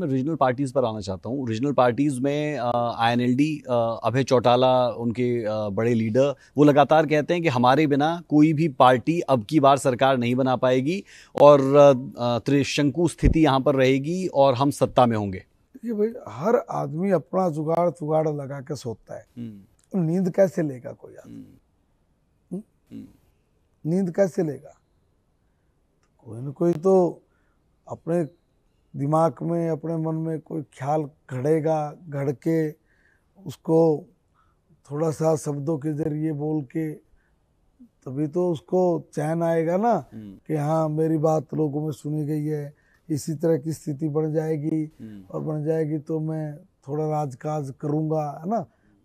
मैं regional parties पर आना चाहता हूँ रीजनल पार्टीज़ में आईएनएलडी अभय चौटाला उनके आ, बड़े लीडर वो लगातार कहते हैं कि हमारे बिना कोई भी पार्टी अब की बार सरकार नहीं बना पाएगी और त्रिशंकु स्थिति यहाँ पर रहेगी और हम सत्ता में होंगे देखिए भाई हर आदमी अपना जुगाड़ जुगाड़ लगा के सोता है हम्म। नींद कैसे लेगा कोई आदमी हम्म। हम्म। नींद कैसे लेगा कोई ना कोई तो अपने दिमाग में अपने मन में कोई ख्याल घड़ेगा घड़ के उसको थोड़ा सा शब्दों के जरिए बोल के तभी तो उसको चैन आएगा ना हम्म। कि हाँ मेरी बात लोगों में सुनी गई है इसी तरह की स्थिति बन जाएगी हम्म। और बन जाएगी तो मैं थोड़ा राजकाज करूँगा है ना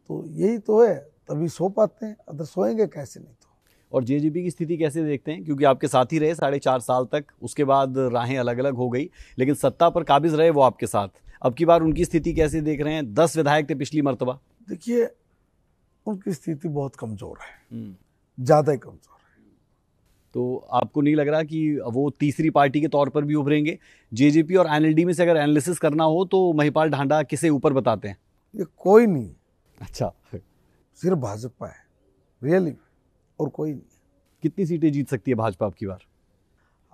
तो यही तो है तभी सो पाते हैं अदर सोएंगे कैसे नहीं तो और जे की स्थिति कैसे देखते हैं क्योंकि आपके साथ ही रहे साढ़े चार साल तक उसके बाद राहें अलग अलग हो गई लेकिन सत्ता पर काबिज रहे वो आपके साथ अब की बार उनकी स्थिति कैसे देख रहे हैं दस विधायक थे पिछली मरतबा देखिए उनकी स्थिति बहुत कमज़ोर है हम्म। ज़्यादा कमज़ोर तो आपको नहीं लग रहा कि वो तीसरी पार्टी के तौर पर भी उभरेंगे जेजेपी और एनएलडी में से अगर एनालिसिस करना हो तो महिपाल ढांडा किसे ऊपर बताते हैं ये कोई नहीं अच्छा सिर्फ भाजपा है रियली और कोई नहीं कितनी सीटें जीत सकती है भाजपा आपकी बार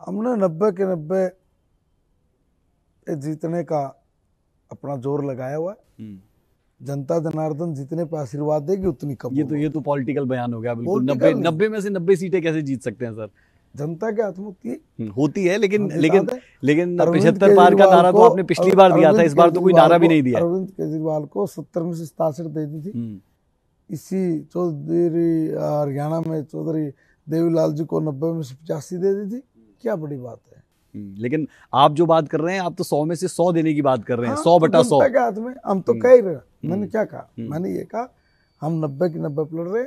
हमने नब्बे के नब्बे जीतने का अपना जोर लगाया हुआ है हम्म। जनता जनार्दन जितने पे आशीर्वाद देगी उतनी कम ये तो ये तो पॉलिटिकल बयान हो गया बिल्कुल नब्बे नब्बे में से नब्बे सीटें कैसे जीत सकते हैं सर जनता के हाथ में होती है होती है लेकिन हाँ, लेकिन लेकिन पिछहत्तर पार का नारा तो आपने पिछली बार दिया था इस बार तो कोई नारा भी नहीं दिया अरविंद केजरीवाल को सत्तर में से सतासठ दे दी थी हम्म। इसी चौधरी हरियाणा में चौधरी देवीलाल जी को नब्बे में से पचासी दे दी थी क्या बड़ी बात है हम्म, लेकिन आप जो बात कर रहे हैं आप तो सौ में से सौ देने की बात कर रहे हैं हाँ, सौ बटा तो सौ हाथ में हम तो हम्म, कह रहे हम्म, मैंने क्या कहा मैंने ये कहा हम नब्बे के नब्बे लड़ रहे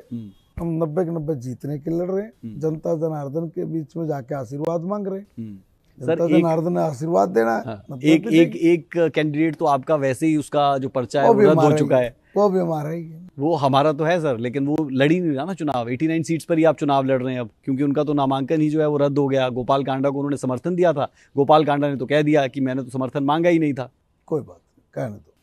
हम नब्बे के नब्बे जीतने के लड़ रहे हैं जनता जनार्दन के बीच में जाके आशीर्वाद मांग रहे हैं सर आशीर्वाद देना हाँ, मतलब एक एक एक कैंडिडेट तो आपका वैसे ही उसका जो पर्चा है वो हो चुका है वो भी हमारा ही है वो हमारा तो है सर लेकिन वो लड़ी नहीं रहा ना चुनाव 89 सीट्स पर ही आप चुनाव लड़ रहे हैं अब क्योंकि उनका तो नामांकन ही जो है वो रद्द हो गया गोपाल कांडा को उन्होंने समर्थन दिया था गोपाल कांडा ने तो कह दिया कि मैंने तो समर्थन मांगा ही नहीं था कोई बात कहने दो